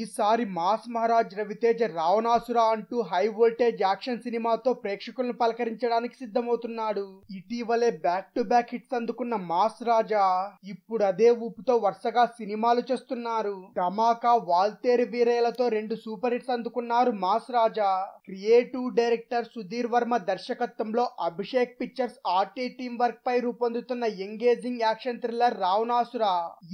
ఈసారి మాస్ మహారాజ్ రవితేజ రావణాసుర అంటూ high voltage action సినిమాతో ప్రేక్షకులను పలకరించడానికి సిద్ధమవుతున్నాడు ఇటీవలే బ్యాక్ టు బ్యాక్ హిట్స్ అందుకున్న మాస్ రాజా ఇప్పుడు అదే ఊపుతో వరుసగా సినిమాలు చేస్తున్నారు టమాకా వాల్తేరి వీరేలతో రెండు సూపర్ హిట్స్ అందుకున్నారు mass Raja creative director Sudheer Varma దర్శకత్వంలో Abhishek pictures RT team work పై రూపొందుతున్న ఎంగేజింగ్ యాక్షన్ థ్రిల్లర్ రావణాసుర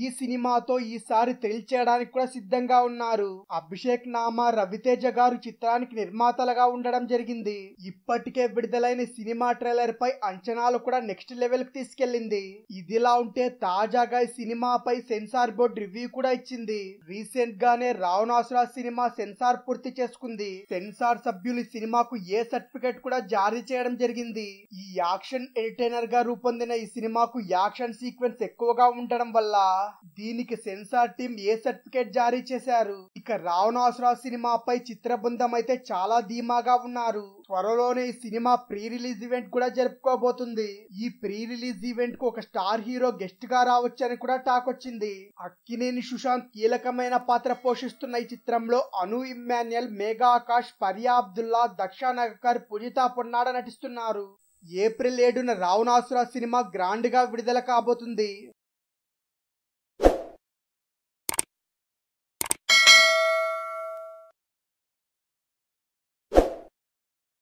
ఈ సినిమాతో ఈసారి థ్రిల్ చేయడానికి కూడా సిద్ధంగా ఉన్నారు ఉన్నారు అభిషేక్ నామా రవితేజ గారు చిత్రానికి నిర్మాతలుగా ఉండడం జరిగింది ఇప్పటికే విడుదలైన సినిమా ట్రైలర్ పై అంచనాలు కూడా నెక్స్ట్ లెవెల్ కి తీసుకెళ్లింది ఇదిలా ఉంటే తాజాగా సినిమాపై సెన్సార్ బోర్డు రివ్యూ కూడా ఇచ్చింది రీసెంట్ గానే రావణాసురా సినిమా సెన్సార్ పూర్తి చేసుకుంది సెన్సార్ సభ్యులు సినిమాకు ఏ సర్టిఫికేట్ కూడా జారీ చేయడం జరిగింది ఈ యాక్షన్ ఎంటర్టైనర్ గా రూపొందిన ఈ సినిమాకు యాక్షన్ సీక్వెన్స్ ఎక్కువగా ఉండడం వల్ల దీనికి సెన్సార్ టీం ఏ సర్టిఫికేట్ జారీ చేశారు ఇక రావణాసురా సినిమాపై చిత్ర బృందం అయితే చాలా ధీమాగా ఉన్నారు త్వరలోనే ఈ సినిమా ప్రీ రిలీజ్ ఈవెంట్ కూడా జరుపుకోబోతుంది ఈ ప్రీ రిలీజ్ ఈవెంట్ కు ఒక స్టార్ హీరో గెస్ట్ గా రావచ్చని కూడా టాక్ వచ్చింది అక్కినేని సుశాంత్ కీలకమైన పాత్ర పోషిస్తున్న ఈ చిత్రంలో అను ఇమ్మాన్యుయల్ మేఘా ఆకాష్ పర్యా అబ్దుల్లా దక్షా నగకర్ పుజిత పొన్నాడ నటిస్తున్నారు ఏప్రిల్ ఏడున రావణాసుర సినిమా గ్రాండ్ గా విడుదల కాబోతుంది